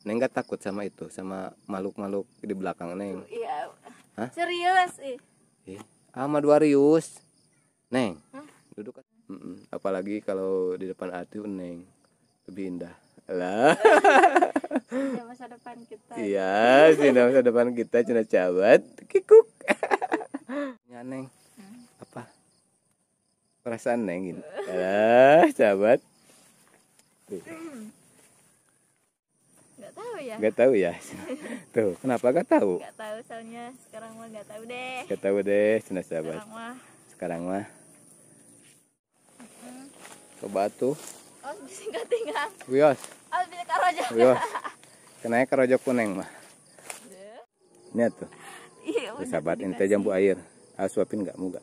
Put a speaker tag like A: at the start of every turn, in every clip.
A: Neng gak takut sama itu, sama makhluk-makhluk di belakang Neng. Iya. Hah? Serius, sih. Eh, sama dua rius. Neng. Hah? Duduk. Mm -mm. Apalagi kalau di depan Atu Neng lebih indah. Lah. Cinta masa depan kita. Iya, cinta masa depan kita cina cabat. Kikuk. ya Neng. Hmm. Apa? Perasaan Neng ini? Lah, cabat ya. Gak tahu ya. ya. Tuh, kenapa gak tahu? Gak tahu soalnya sekarang mah gak tahu deh. Gak tahu deh, cina sahabat. Sekarang mah. Sekarang mah. Mm. Coba tuh. Oh, disingkat tinggal. Wios. Oh, bisa karojok. Wios. Kenanya karojok kuning mah. Ini iya. tuh. Iya, sahabat teh jambu air. Ah, suapin gak muka?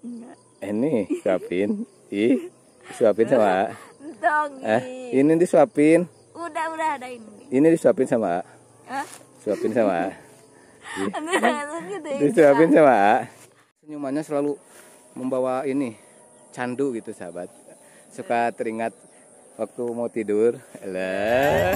A: Enggak. ini suapin. Ih, suapin sama. Dong. Eh, ini disuapin udah udah ada ini ini disuapin sama suapin sama
B: disuapin sama iya.
A: senyumannya selalu membawa ini candu gitu sahabat suka teringat waktu mau tidur lah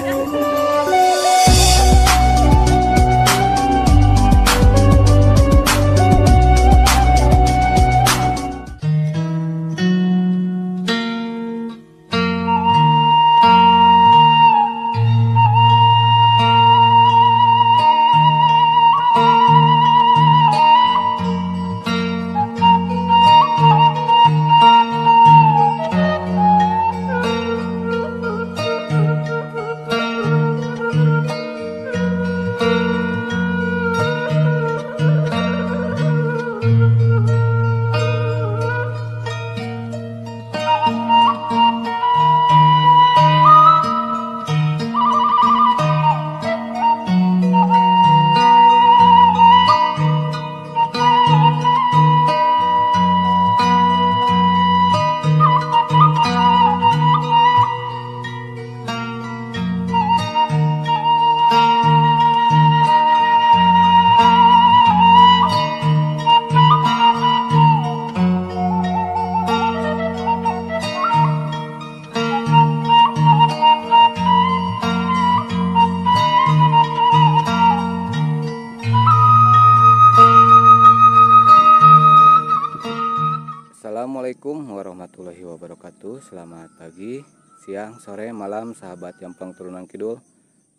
A: Assalamualaikum warahmatullahi wabarakatuh Selamat pagi, siang, sore, malam Sahabat Jampang Turunan Kidul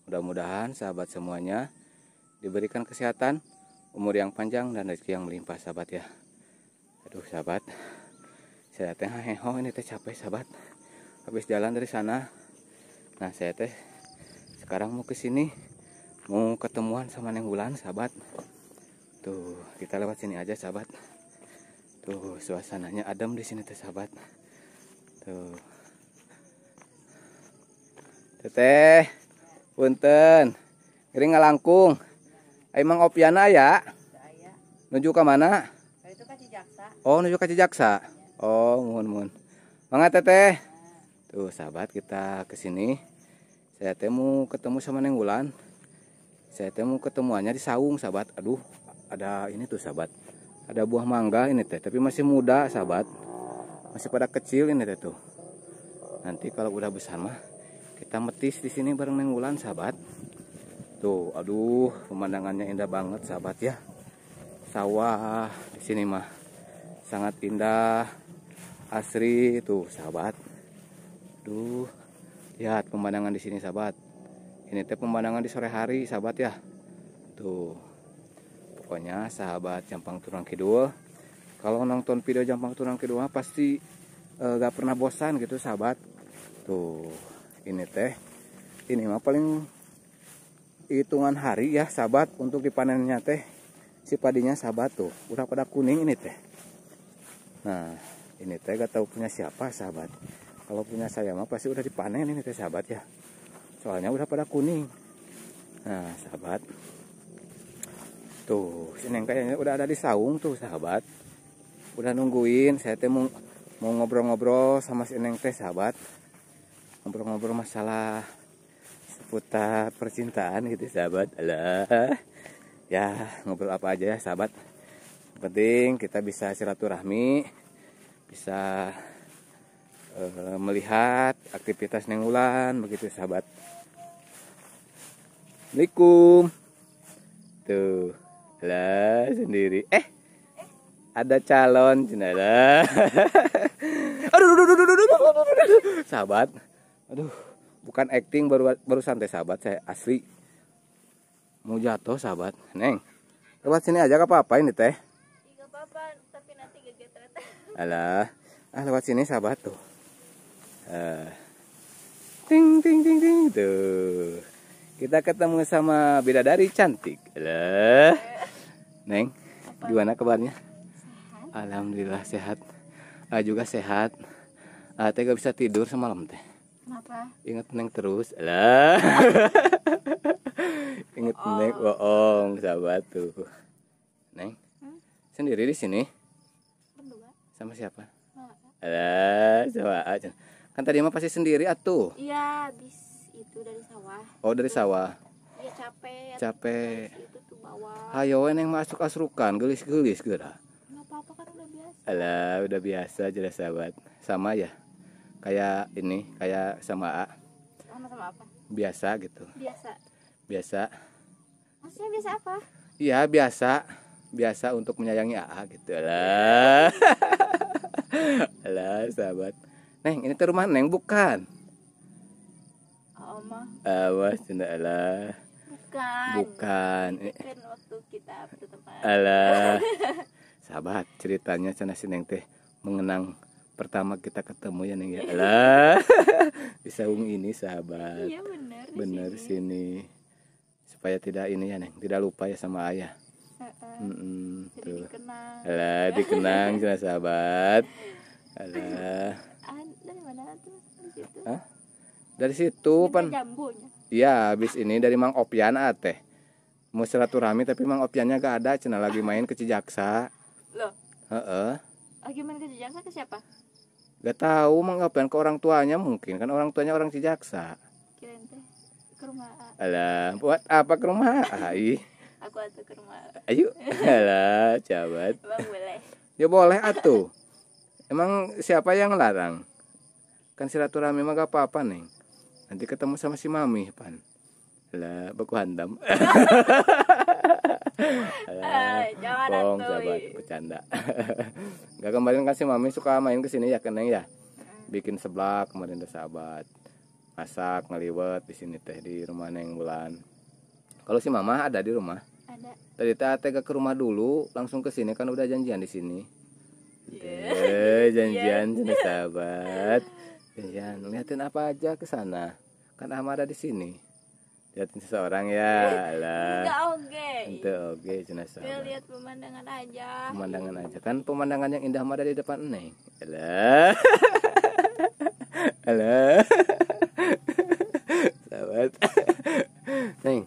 A: Mudah-mudahan sahabat semuanya Diberikan kesehatan Umur yang panjang dan rezeki yang melimpah sahabat ya Aduh sahabat Saya teh heho oh, ini teh capek sahabat Habis jalan dari sana Nah saya teh Sekarang mau ke sini Mau ketemuan sama Neng Bulan sahabat Tuh kita lewat sini aja sahabat Tuh, suasananya adem di sini, tuh, sahabat. Tuh. Teteh, punten. Gering ngalangkung. Emang eh, Opiana ya? Nuju ke mana? Kan oh, nuju ke Cijaksa. Oh, mohon mohon. Mangga teteh. Tuh, sahabat kita ke sini. Saya temu ketemu sama Neng Wulan. Saya temu ketemuannya di saung, sahabat. Aduh, ada ini tuh, sahabat ada buah mangga ini teh tapi masih muda sahabat masih pada kecil ini teh tuh nanti kalau udah besar mah kita metis di sini bareng Neng Wulan sahabat tuh aduh pemandangannya indah banget sahabat ya sawah di sini mah sangat indah asri tuh sahabat tuh lihat pemandangan di sini sahabat ini teh pemandangan di sore hari sahabat ya tuh pokoknya sahabat Jampang Turang kedua kalau nonton video Jampang Turang kedua pasti e, gak pernah bosan gitu sahabat tuh ini teh ini mah paling hitungan hari ya sahabat untuk dipanennya teh si padinya sahabat tuh udah pada kuning ini teh nah ini teh gak tahu punya siapa sahabat kalau punya saya mah pasti udah dipanen ini teh sahabat ya soalnya udah pada kuning nah sahabat Tuh, seneng kayaknya udah ada di saung tuh, sahabat. Udah nungguin, saya teh mau ngobrol-ngobrol sama si Eneng teh, sahabat. Ngobrol-ngobrol masalah seputar percintaan gitu, sahabat. Alah. Ya, ngobrol apa aja ya, sahabat. penting kita bisa silaturahmi, bisa uh, melihat aktivitas Neng begitu, sahabat. Assalamualaikum. Tuh lah sendiri eh, ada calon cina lah aduh aduh aduh aduh aduh aduh sahabat aduh bukan acting baru baru santai sahabat saya asli mau jatuh sahabat neng lewat sini aja gak apa apa ini teh tapi nanti alah ah lewat sini sahabat tuh eh ting ting ting ting tuh kita ketemu sama bidadari cantik lah Neng, Apa? gimana kabarnya? Sehat. Alhamdulillah sehat. Ah, juga sehat. Ah, teh gak bisa tidur semalam teh. Kenapa? Ingat Neng terus. Lah. Ingat oh. Neng bohong sahabat tuh. Neng. Hmm? Sendiri di sini? Berdua. Sama siapa? Lah, coba aja. Kan tadi mah pasti sendiri atuh. Iya, habis itu dari sawah. Oh, dari sawah. Iya, capek. Capek. Itu Hayo neng masuk asrukan gelis-gelis gue apa-apa kan udah biasa. Alah, udah biasa jelas sahabat. Sama ya. Kayak ini, kayak sama A. Sama sama apa? Biasa gitu. Biasa. Biasa. Maksudnya biasa apa? Iya, biasa. Biasa untuk menyayangi A gitu lah. Alah, sahabat. Neng, ini ke rumah Neng bukan. Oh, Mah. Ah, Bukan. Bukan. Ini kan waktu kita bertempat, Alah. Sahabat, ceritanya sana si teh mengenang pertama kita ketemu ya Neng ya. Alah. Di saung ini sahabat. Iya benar. Benar sini. sini. Supaya tidak ini ya Neng, tidak lupa ya sama ayah. Uh, mm -mm, tuh. dikenang. Alah, dikenang sana sahabat. Alah. Ah, dari mana tuh? Dari situ. Hah? Dari situ, Pan. Jambunya Iya, habis ini dari Mang Opian ateh. Ah, Mau silaturahmi tapi Mang Opiannya gak ada, cina lagi main ke Cijaksa. Loh. Heeh. -he. Lagi main ke Cijaksa ke siapa? Gak tahu Mang Opian ke orang tuanya mungkin, kan orang tuanya orang Cijaksa. Kirain teh ke rumah Alah, buat apa ke rumah Ai. Aku atuh ke rumah Ayo. Alah, jabat. Bang boleh. Ya boleh atuh. Ah, Emang siapa yang larang? Kan silaturahmi mah gak apa-apa, Neng. Nanti ketemu sama si Mami, Pan. Lah, baku hantam. Eh, bohong, sahabat, bercanda. nggak kemarin kan si Mami suka main kesini ya, Keneng ya. Bikin seblak kemarin udah sahabat. Masak ngeliwet di sini teh di rumah Neng Bulan. Kalau si Mama ada di rumah? Ada. Tadi teh tega ke rumah dulu, langsung ke sini kan udah janjian di sini. Yeah. Iya. janjian yeah. sahabat. Janjian, iya, liatin apa aja ke sana Kan Ahmad ada di sini. Lihat seseorang ya. Iya. Lah. oke. Itu oke jenazah. lihat pemandangan aja. Pemandangan aja kan pemandangan yang indah ada di depan Neng. Lah. Lah. Sahabat. Neng,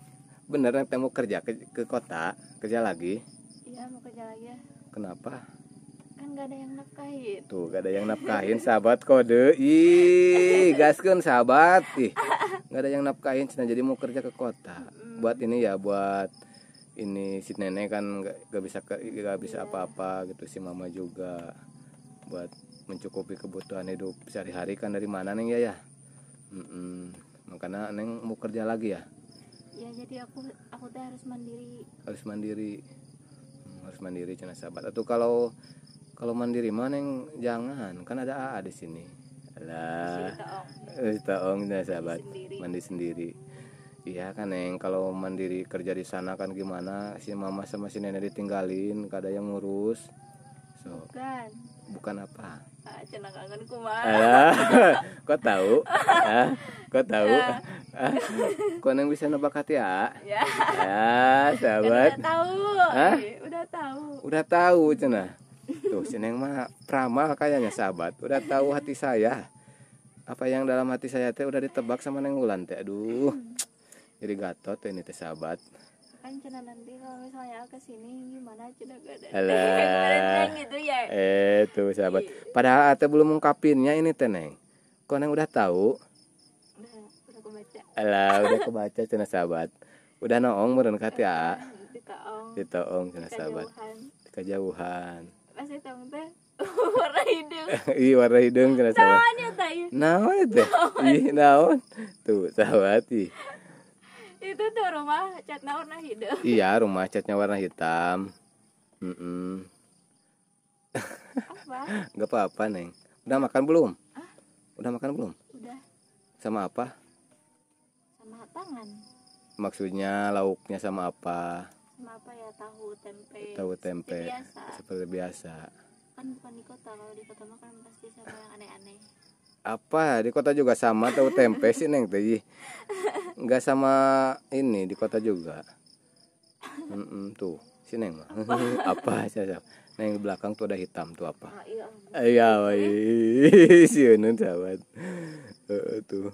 A: yang temu kerja ke, ke kota? Kerja lagi? Iya, mau kerja lagi Kenapa? kan gak ada yang nafkahin tuh gak ada yang nafkahin sahabat kode ih gaskan sahabat ih gak ada yang nafkahin cina jadi mau kerja ke kota buat ini ya buat ini si nenek kan gak, bisa gak bisa iya. apa-apa gitu si mama juga buat mencukupi kebutuhan hidup sehari-hari kan dari mana neng ya ya mm -mm. makanya neng mau kerja lagi ya ya jadi aku aku tuh harus mandiri harus mandiri hmm, harus mandiri cina sahabat atau kalau kalau mandiri mana yang jangan kan ada AA di sini lah ya sahabat sendiri. mandi sendiri iya kan neng kalau mandiri kerja di sana kan gimana si mama sama si nenek ditinggalin kada yang ngurus so bukan bukan apa ah, ah, kok tahu ah, ya. kok tahu ah, kok neng bisa nebak hati ya ya, ya sahabat kan udah tahu ah? udah tahu udah tahu cenah Tuh, gitu. neng mah pramal kayaknya sahabat. Udah tahu hati saya. Apa yang dalam hati saya teh udah ditebak sama Neng Wulan teh. Aduh. Jadi gatot ini teh sahabat. Kan cina nanti kalau misalnya ke sini gimana cina gak ada. Alah. gitu ya. Eh, tuh sahabat. Padahal teh belum ungkapinnya ini teh Neng. Kok Neng udah tahu? Udah, udah kebaca. Alah, udah kebaca cina sahabat. Udah noong meren kati ya. Ditaong. Ditaong cina sahabat kejauhan pas hitung teh warna hidung iya warna hidung kena sawah naon itu iya naon tuh sawat itu tuh rumah catnya warna hidung iya rumah catnya warna hitam mm -mm. apa nggak apa-apa neng udah makan belum Hah? udah makan belum udah sama apa sama tangan maksudnya lauknya sama apa sama apa ya tahu tempe tahu tempe seperti biasa, seperti biasa. kan bukan di kota kalau di kota mah kan pasti sama yang aneh-aneh apa di kota juga sama tahu tempe sih neng tadi nggak sama ini di kota juga mm -mm, tuh si neng mah apa siapa neng belakang tuh ada hitam tuh apa ah, iya eh, iya, oh, iya. si neng sahabat uh, tuh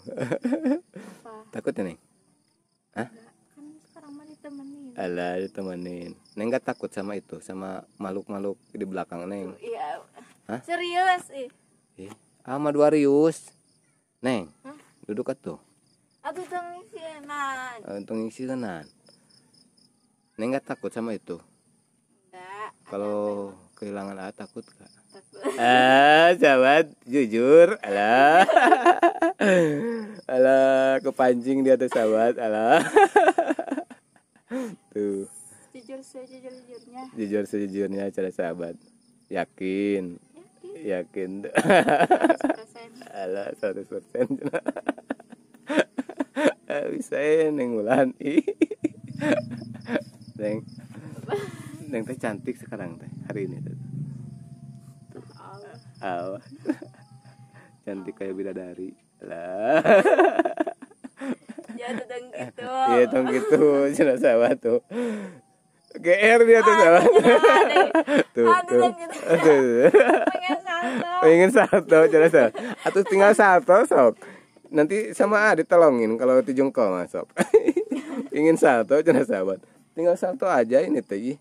A: takut ya neng Hah? kan sekarang mah ditemani Alah ditemenin. Neng gak takut sama itu, sama makhluk-makhluk di belakang Neng. Iya. Hah? Serius ih. Eh. Sama dua rius. Neng. Hah? Duduk atuh. Aduh tong isinan. Eh, Untung isinan. Neng gak takut sama itu. Enggak. Kalau kehilangan ah takut gak? Takut. Ah, sahabat jujur. Alah. Alah kepancing di atas sahabat. Alah. tuh jujur sejujurnya, jujur sejujurnya cara sahabat yakin yakin, yakin. 100%. Alah, 100% persen bisa ya neng ulan neng neng teh cantik sekarang teh hari ini teh awas cantik kayak bidadari lah Iya tong gitu jenazah tuh GR dia tuh sahabat Tuh. Gitu. Tuh. Pengen salto. Pengen salto Atau tinggal salto sok. Nanti sama A ditolongin kalau dijungkol mas masuk Ingin salto jenazah sahabat. Tinggal salto aja ini teh.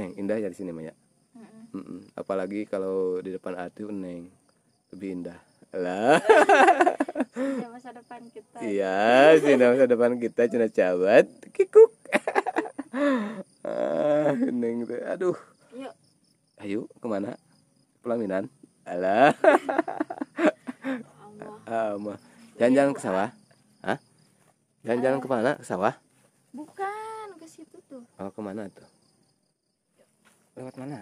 A: Neng indah ya di sini banyak. Mm -mm. Apalagi kalau di depan atu neng lebih indah. Lah. Ya, masa depan kita. Iya, Cina masa depan kita, Cina cabat, kikuk. ah, neng teh. Aduh. Yuk. Ayo kemana? Pelaminan. Alah. Ah, Ama. Jangan-jangan iya, ke sawah. Hah? Jangan-jangan ke mana? Ke sawah? Bukan, ke situ tuh. Oh, kemana tuh? Lewat mana?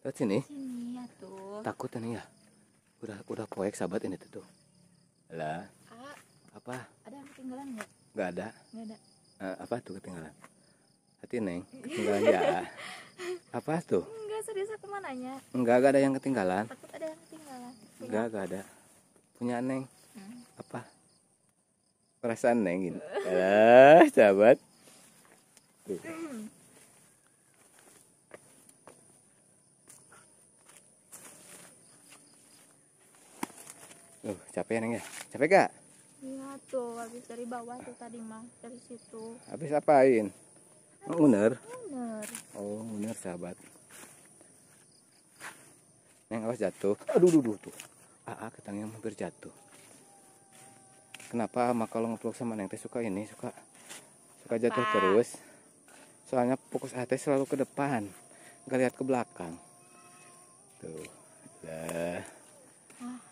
A: Lewat sini. Sini ya tuh. Takut ini ya. Udah udah proyek sahabat ini tuh. Lah. Apa? Ada yang ketinggalan nggak? Nggak ada. Nggak ada. Uh, apa tuh ketinggalan? Hati neng, ketinggalan ya. Apa tuh? Enggak serius aku mau nanya. Enggak, enggak ada yang ketinggalan. Takut ada yang ketinggalan. Punya. Enggak, enggak ada. Punya neng. Hmm. Apa? Perasaan neng gini Eh, sahabat. Tuh. Hmm. Uh, capek ya, neng ya? Capek gak? Iya tuh, habis dari bawah tuh tadi mah, dari situ. Habis apain? Oh, uner. Uner. Oh, uner sahabat. Neng awas jatuh. Aduh, duh, duh, tuh. Aa ah, ah, ketangnya hampir jatuh. Kenapa ama kalau ngevlog sama Neng teh suka ini, suka suka jatuh Pak. terus? Soalnya fokus hati selalu ke depan, nggak lihat ke belakang. Tuh. Dah.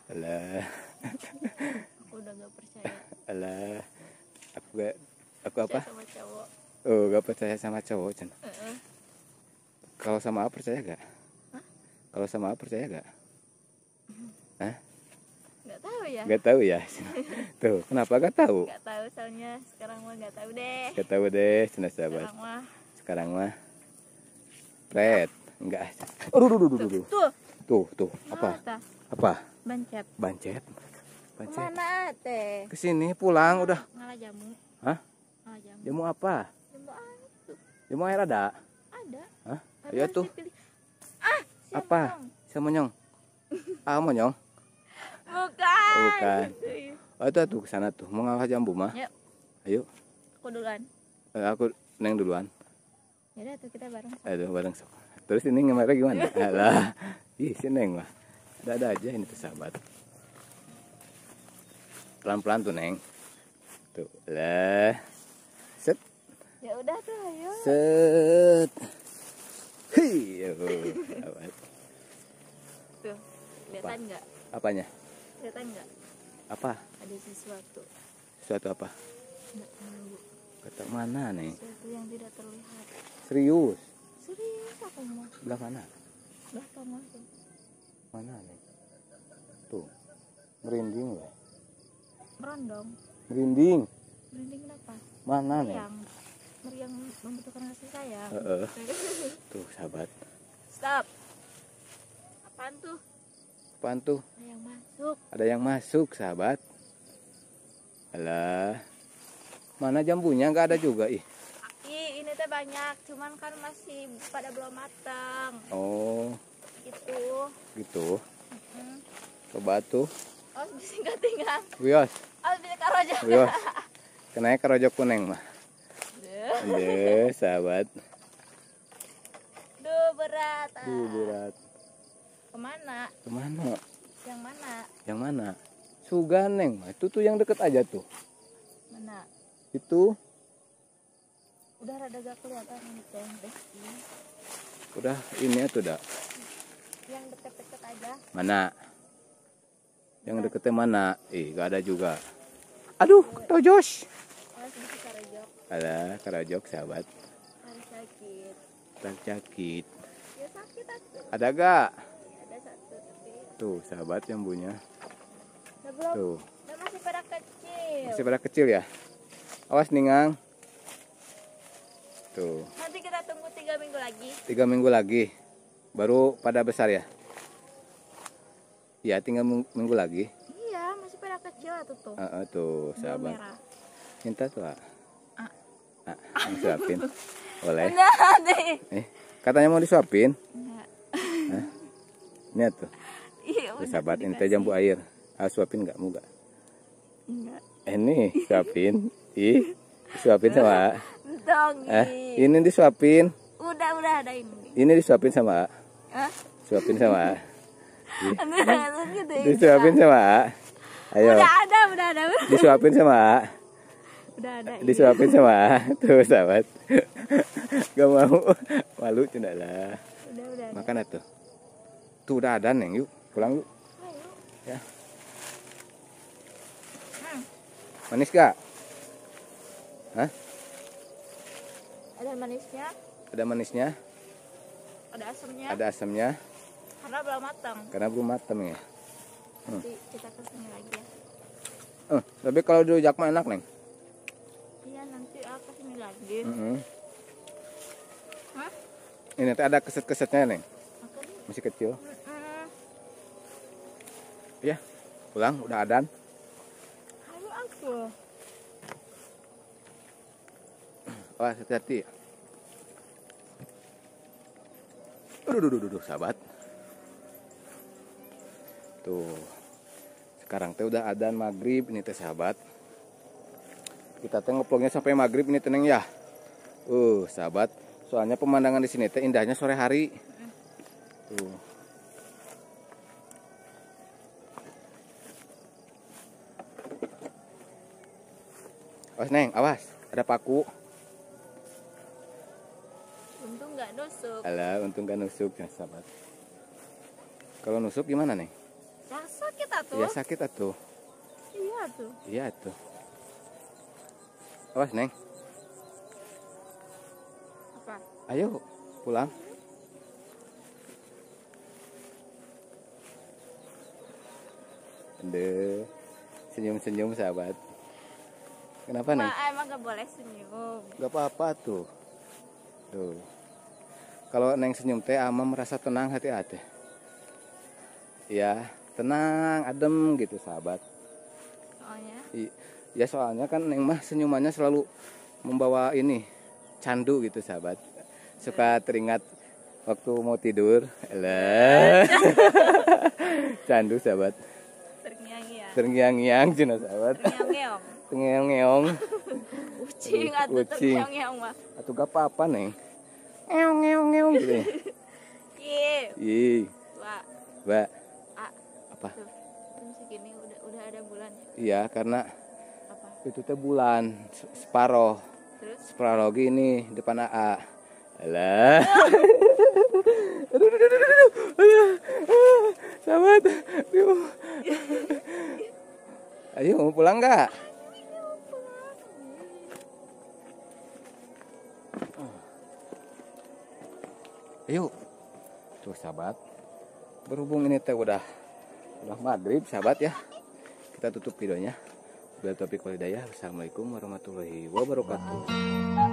A: Alah. Aku udah gak percaya. Alah. Aku gak aku apa? Percaya sama cowok. Oh, gak percaya sama cowok, Cen. Uh -uh. Kalau sama A percaya gak? Hah? Kalau sama A percaya gak? Hmm. Hah? Gak tahu ya. Gak tahu ya. Tuh, kenapa gak tahu? Gak tahu soalnya sekarang mah gak tahu deh. Gak tahu deh, Cen sahabat. Sekarang mah. Sekarang mah. Pret, enggak. Aduh, duh, duh, duh, duh. Tuh. Tuh, tuh. Apa? Apa? Bancet. Bancet. Bancet. Mana teh? Ke sini pulang udah. Ngala jamu. Hah? Ngala jamu. Jamu apa? Jamu air. Jamu air ada? Ada. Hah? Ayo tuh. Ah, si apa? Si monyong. ah, monyong. Bukan. Oh, bukan. Oh, itu tuh ke sana tuh. Mau ngalah jambu mah. Yuk. Ayo. Aku duluan. Eh, aku neng duluan. Ya udah tuh kita bareng. Aduh, bareng. Terus ini ngemarin gimana? Alah. Ih, si neng mah ada aja ini tuh sahabat pelan-pelan tuh neng tuh lah set ya udah tuh ayo set hiyo ya sahabat tuh kelihatan nggak apanya kelihatan nggak apa ada sesuatu sesuatu apa nggak tahu kata mana nih sesuatu yang tidak terlihat serius serius apa? mau nggak mana nggak tahu mana nih merinding ya merondong merinding merinding kenapa
B: mana nih Yang
A: meriang membutuhkan kasih sayang uh -uh. tuh sahabat stop apaan tuh apaan tuh ada yang masuk ada yang masuk sahabat alah mana jambunya nggak ada juga ih Aki, ini teh banyak cuman kan masih pada belum matang oh gitu gitu coba tuh Awas tinggal. Wios. karojo. Wios. Kenanya karojo kuning mah. Deh, sahabat. Duh berat. Ah. Duh berat. Kemana? Kemana? Yang mana? Yang mana? Suganeng mah. Itu tuh yang deket aja tuh. Mana? Itu. Udah rada gak kelihatan itu Udah ini ya tuh dah. Yang deket-deket aja. Mana? yang deketnya mana eh gak ada juga aduh Josh. ada karajok sahabat sakit sakit ya, ada gak iya, tuh sahabat yang punya tuh masih pada kecil masih pada kecil ya awas ningang tuh nanti kita tunggu tiga minggu lagi tiga minggu lagi baru pada besar ya Ya tinggal minggu lagi. Iya masih pada kecil tuh tuh. Uh, tuh sahabat. Minta tuh ah. Ah. mau ah, disuapin. Boleh. Eh, katanya mau disuapin. ini Hah? tuh. Iya. Sahabat ini teh jambu air. Ah suapin nggak mau nggak? Enggak. Eh nih suapin. Ih suapin sama. Dong. Eh ini disuapin. Udah udah ada ini. Ini disuapin sama. Hah? Suapin sama disuapin sama Ayo. Udah ada, udah ada. Disuapin sama A. Udah ada. Iya. Disuapin sama Tuh, sahabat. Gak mau. Malu cendak lah. Udah, udah. Makan atuh. Tuh udah ada neng yuk. Pulang yuk. Ya. Hmm. Manis gak? Hah? Ada manisnya? Ada manisnya? Ada asamnya? Ada asamnya? Karena belum matang. Karena belum matang ya. Hmm. Nanti kita kesini lagi ya. Eh, tapi kalau di jakma enak, Neng. Iya, nanti aku kesini lagi. -hmm. Hah? Ini nanti ada keset-kesetnya, Neng. Masih kecil. Mm -hmm. Ya, pulang udah adan. Halo aku. Wah, hati-hati. Aduh, aduh, aduh, sahabat tuh sekarang teh udah adan maghrib ini teh sahabat kita teh ngeplongnya sampai maghrib ini teneng ya uh sahabat soalnya pemandangan di sini teh indahnya sore hari tuh awas neng awas ada paku untung nggak nusuk alah untung nggak nusuk ya sahabat kalau nusuk gimana nih? ya sakit atuh. Ya sakit atuh. Iya tuh. Iya tuh. Iya Awas, Neng. Apa? Ayo, pulang. Ande. Senyum-senyum sahabat. Kenapa, Ma, Neng? Emang gak boleh senyum. Gak apa-apa tuh. Tuh. Kalau Neng senyum teh, Ama merasa tenang hati-hati. Ya tenang adem gitu sahabat soalnya I, ya soalnya kan neng mah senyumannya selalu membawa ini candu gitu sahabat suka teringat waktu mau tidur Elah. candu sahabat terngiang-ngiang terngiang cina sahabat terngiang-ngeong ngeong ucing atau terngiang ngiang mah atau gak apa-apa neng ngeong ngeong ngeong gitu iya iya Wah apa jam udah udah ada bulan ya? iya karena apa? itu teh bulan separoh terus separoh gini depan AA lah aduh aduh aduh aduh aduh ayo mau pulang nggak Ayo, tuh sahabat, berhubung ini teh udah udah Madrid sahabat ya kita tutup videonya Bila topik walidaya Assalamualaikum warahmatullahi wabarakatuh